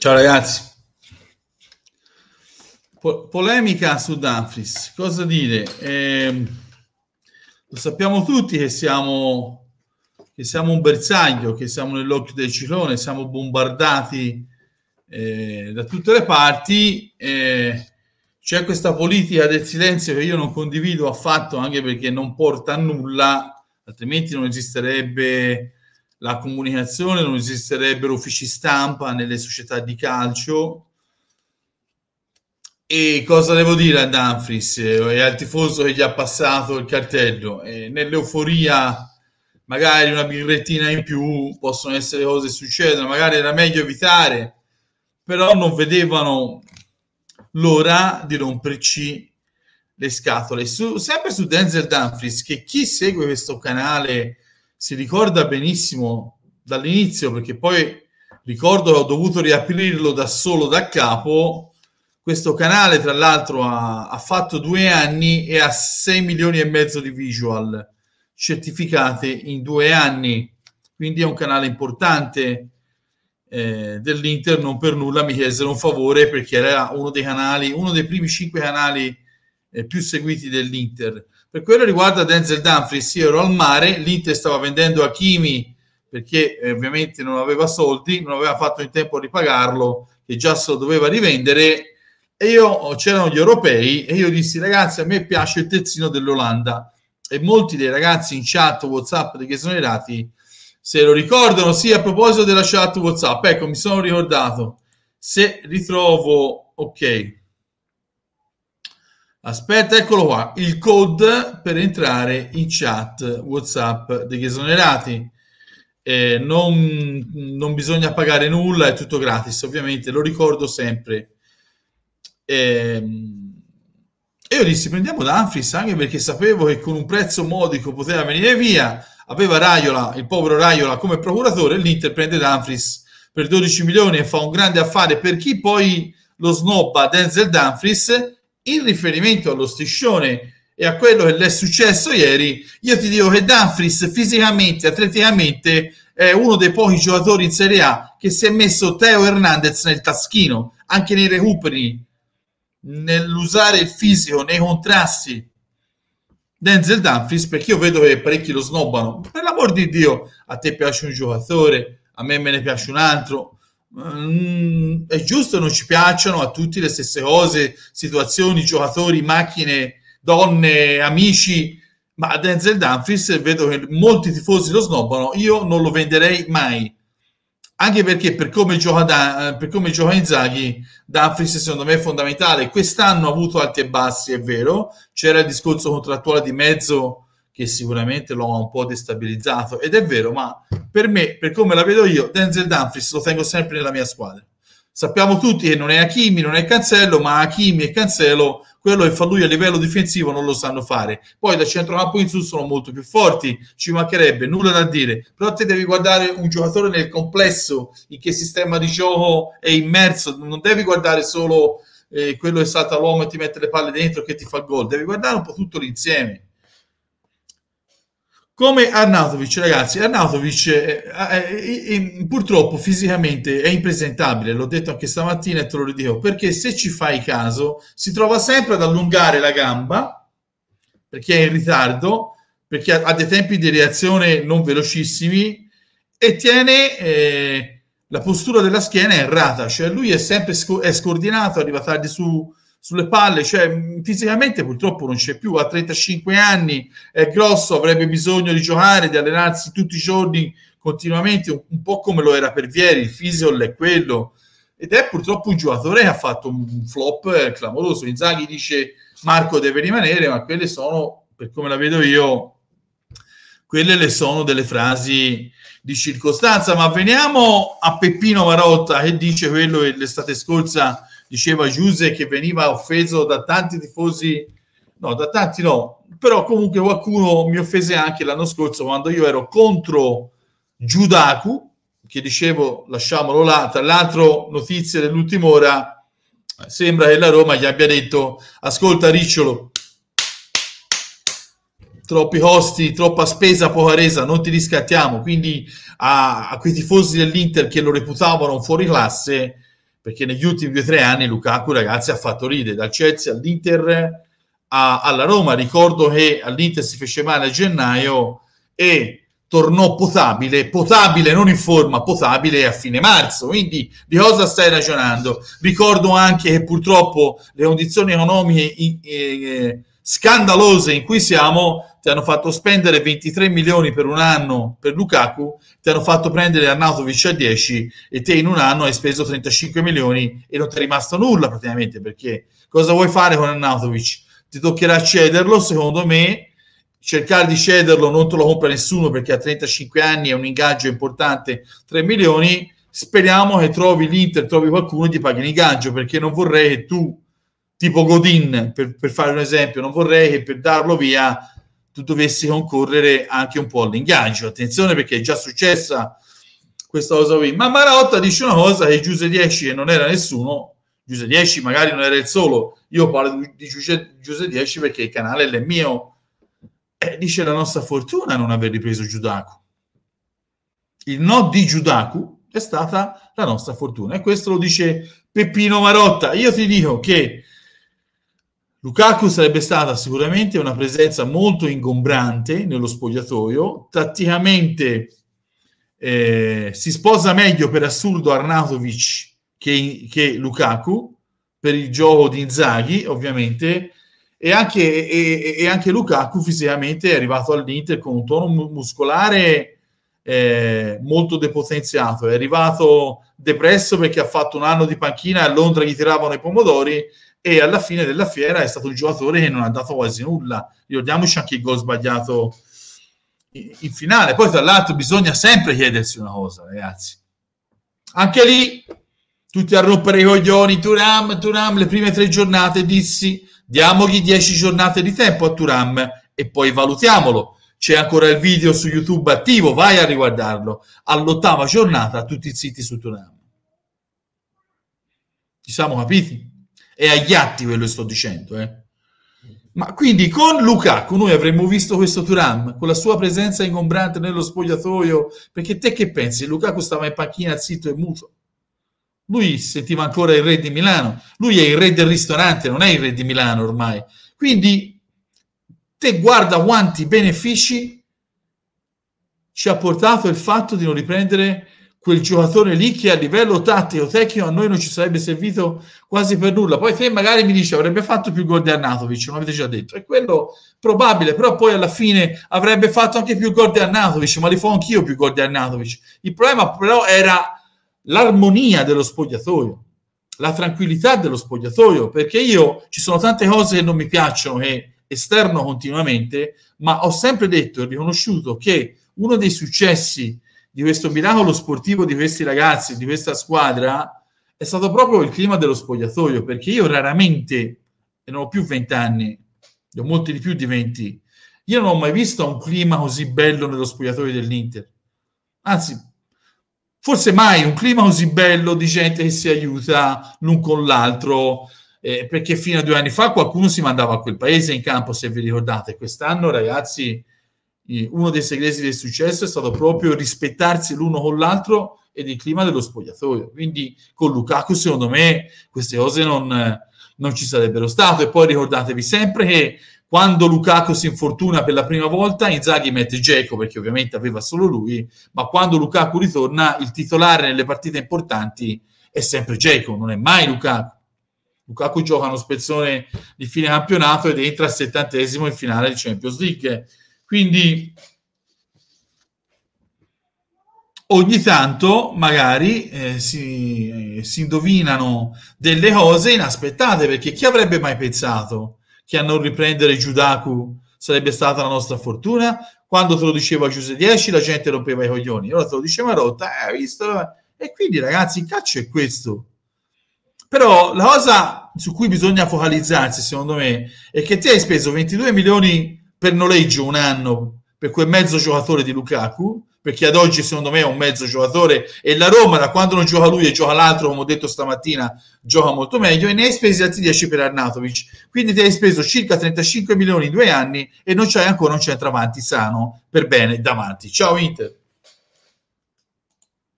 Ciao ragazzi. Po- polemica su Danfris. Cosa dire? Eh, lo sappiamo tutti che siamo, che siamo, un bersaglio, che siamo nell'occhio del ciclone, siamo bombardati eh, da tutte le parti. Eh, c'è questa politica del silenzio che io non condivido affatto, anche perché non porta a nulla, altrimenti non esisterebbe la comunicazione, non esisterebbero uffici stampa nelle società di calcio. E cosa devo dire a Danfris e al tifoso che gli ha passato il cartello? E nell'euforia, magari una birrettina in più, possono essere cose che succedono, magari era meglio evitare, però non vedevano l'ora di romperci le scatole. Su, sempre su Denzel Danfris, che chi segue questo canale si ricorda benissimo dall'inizio, perché poi ricordo che ho dovuto riaprirlo da solo da capo. Questo canale, tra l'altro, ha, ha fatto due anni e ha 6 milioni e mezzo di visual certificate in due anni. Quindi è un canale importante eh, dell'Inter. Non per nulla mi chiesero un favore perché era uno dei canali, uno dei primi cinque canali eh, più seguiti dell'Inter. Per quello riguarda Denzel Dumfries, io ero al mare, l'Inter stava vendendo Hakimi perché eh, ovviamente non aveva soldi, non aveva fatto in tempo a ripagarlo e già se lo doveva rivendere e io c'erano gli europei e io dissi ragazzi a me piace il terzino dell'Olanda e molti dei ragazzi in chat Whatsapp che sono erati se lo ricordano, sì a proposito della chat Whatsapp, ecco mi sono ricordato, se ritrovo, ok, Aspetta, eccolo qua, il code per entrare in chat WhatsApp degli esonerati. Eh, non, non, bisogna pagare nulla, è tutto gratis, ovviamente, lo ricordo sempre. Eh, e io dissi, prendiamo Danfris, anche perché sapevo che con un prezzo modico poteva venire via, aveva Raiola, il povero Raiola come procuratore, l'Inter prende Danfris per 12 milioni e fa un grande affare per chi poi lo snobba Denzel Danfris in riferimento allo striscione e a quello che le è successo ieri, io ti dico che Danfris fisicamente, atleticamente, è uno dei pochi giocatori in Serie A che si è messo Teo Hernandez nel taschino, anche nei recuperi, nell'usare il fisico, nei contrasti. Denzel Danfris, perché io vedo che parecchi lo snobbano. Per l'amor di Dio, a te piace un giocatore, a me me ne piace un altro Mm, è giusto, non ci piacciono a tutti le stesse cose, situazioni, giocatori, macchine, donne, amici, ma Denzel Dumfries vedo che molti tifosi lo snobbano, io non lo venderei mai. Anche perché per come gioca, da, eh, per come gioca Inzaghi, Dumfries secondo me è fondamentale. Quest'anno ha avuto alti e bassi, è vero, c'era il discorso contrattuale di mezzo che sicuramente lo ha un po' destabilizzato ed è vero, ma per me, per come la vedo io, Denzel Dumfries lo tengo sempre nella mia squadra. Sappiamo tutti che non è Hakimi, non è Cancello, ma Hakimi e Cancello, quello che fa lui a livello difensivo non lo sanno fare. Poi da centrocampo in su sono molto più forti, ci mancherebbe nulla da dire. Però te devi guardare un giocatore nel complesso, in che sistema di gioco è immerso, non devi guardare solo eh, quello che salta l'uomo e ti mette le palle dentro che ti fa il gol, devi guardare un po' tutto l'insieme come Arnautovic, ragazzi, Arnautovic è, è, è, purtroppo fisicamente è impresentabile, l'ho detto anche stamattina e te lo ridico, perché se ci fai caso si trova sempre ad allungare la gamba perché è in ritardo, perché ha, ha dei tempi di reazione non velocissimi e tiene eh, la postura della schiena errata, cioè lui è sempre sco- è scordinato, arriva tardi su, sulle palle, cioè mm, fisicamente purtroppo non c'è più, a 35 anni è grosso, avrebbe bisogno di giocare, di allenarsi tutti i giorni continuamente, un, un po' come lo era per Vieri, il Fisiol è quello, ed è purtroppo un giocatore che ha fatto un flop eh, clamoroso, Inzaghi dice Marco deve rimanere, ma quelle sono, per come la vedo io, quelle le sono delle frasi di circostanza, ma veniamo a Peppino Marotta che dice quello che l'estate scorsa diceva Giuse che veniva offeso da tanti tifosi, no, da tanti no, però comunque qualcuno mi offese anche l'anno scorso quando io ero contro Giudaku, che dicevo lasciamolo là, tra l'altro notizie dell'ultima ora, sembra che la Roma gli abbia detto ascolta Ricciolo, troppi costi, troppa spesa, poca resa, non ti riscattiamo, quindi a, a quei tifosi dell'Inter che lo reputavano fuori classe perché negli ultimi due o tre anni Lukaku, ragazzi, ha fatto ridere dal Chelsea all'Inter a, alla Roma. Ricordo che all'Inter si fece male a gennaio e tornò potabile, potabile non in forma, potabile a fine marzo. Quindi di cosa stai ragionando? Ricordo anche che purtroppo le condizioni economiche eh, scandalose in cui siamo, ti hanno fatto spendere 23 milioni per un anno per Lukaku, ti hanno fatto prendere Arnautovic a 10 e te in un anno hai speso 35 milioni e non ti è rimasto nulla praticamente perché cosa vuoi fare con Arnautovic? Ti toccherà cederlo, secondo me, cercare di cederlo non te lo compra nessuno perché a 35 anni è un ingaggio importante, 3 milioni, speriamo che trovi l'Inter, trovi qualcuno e ti paghi l'ingaggio perché non vorrei che tu tipo Godin, per, per, fare un esempio, non vorrei che per darlo via tu dovessi concorrere anche un po' all'ingaggio. Attenzione perché è già successa questa cosa qui. Ma Marotta dice una cosa che Giuse 10 e non era nessuno, Giuse 10 magari non era il solo, io parlo di Giuse, 10 perché il canale è mio. Eh, dice la nostra fortuna non aver ripreso Giudaco. Il no di Giudaco è stata la nostra fortuna e questo lo dice Peppino Marotta. Io ti dico che Lukaku sarebbe stata sicuramente una presenza molto ingombrante nello spogliatoio, tatticamente eh, si sposa meglio per assurdo Arnautovic che, che, Lukaku per il gioco di Inzaghi ovviamente e anche, e, e anche Lukaku fisicamente è arrivato all'Inter con un tono muscolare eh, molto depotenziato è arrivato depresso perché ha fatto un anno di panchina a Londra gli tiravano i pomodori e alla fine della fiera è stato un giocatore che non ha dato quasi nulla. Ricordiamoci anche il gol sbagliato in finale. Poi, tra l'altro, bisogna sempre chiedersi una cosa, ragazzi. Anche lì, tutti a rompere i coglioni, Turam, Turam, le prime tre giornate dissi, diamogli dieci giornate di tempo a Turam e poi valutiamolo. C'è ancora il video su YouTube attivo, vai a riguardarlo. All'ottava giornata, tutti zitti su Turam. Ci siamo capiti? È agli atti quello che sto dicendo. Eh. Ma quindi con Lukaku noi avremmo visto questo Turam, con la sua presenza ingombrante nello spogliatoio, perché te che pensi? Lukaku stava in panchina zitto e muto. Lui sentiva ancora il re di Milano, lui è il re del ristorante, non è il re di Milano ormai. Quindi te guarda quanti benefici ci ha portato il fatto di non riprendere quel giocatore lì che a livello tattico tecnico a noi non ci sarebbe servito quasi per nulla. Poi te magari mi dici avrebbe fatto più gol di Arnatovic, non avete già detto. È quello probabile, però poi alla fine avrebbe fatto anche più gol di Arnatovic, ma li fo anch'io più gol di Arnatovic. Il problema però era l'armonia dello spogliatoio, la tranquillità dello spogliatoio, perché io ci sono tante cose che non mi piacciono e esterno continuamente, ma ho sempre detto e riconosciuto che uno dei successi di questo miracolo sportivo di questi ragazzi, di questa squadra, è stato proprio il clima dello spogliatoio, perché io raramente, e non ho più 20 anni, ne ho molti di più di 20, io non ho mai visto un clima così bello nello spogliatoio dell'Inter. Anzi, forse mai un clima così bello di gente che si aiuta l'un con l'altro, eh, perché fino a due anni fa qualcuno si mandava a quel paese in campo, se vi ricordate. Quest'anno, ragazzi, eh, uno dei segreti del successo è stato proprio rispettarsi l'uno con l'altro ed il clima dello spogliatoio. Quindi con Lukaku, secondo me, queste cose non, non ci sarebbero state. E poi ricordatevi sempre che quando Lukaku si infortuna per la prima volta, Inzaghi mette Geco perché ovviamente aveva solo lui, ma quando Lukaku ritorna, il titolare nelle partite importanti è sempre Geco, non è mai Lukaku. Lukaku gioca uno spezzone di fine campionato ed entra al settantesimo in finale di Champions League quindi ogni tanto magari eh, si, eh, si, indovinano delle cose inaspettate, perché chi avrebbe mai pensato che a non riprendere Judaku sarebbe stata la nostra fortuna? Quando te lo diceva Giuseppe 10 la gente rompeva i coglioni, ora te lo diceva Rotta, eh, visto? E quindi ragazzi, il calcio è questo. Però la cosa su cui bisogna focalizzarsi, secondo me, è che ti hai speso 22 milioni per noleggio un anno per quel mezzo giocatore di Lukaku, perché ad oggi secondo me è un mezzo giocatore e la Roma da quando non gioca lui e gioca l'altro, come ho detto stamattina, gioca molto meglio e ne hai spesi altri 10 per Arnatovic. Quindi ti hai speso circa 35 milioni in due anni e non c'hai ancora un centravanti sano per bene davanti. Ciao Inter.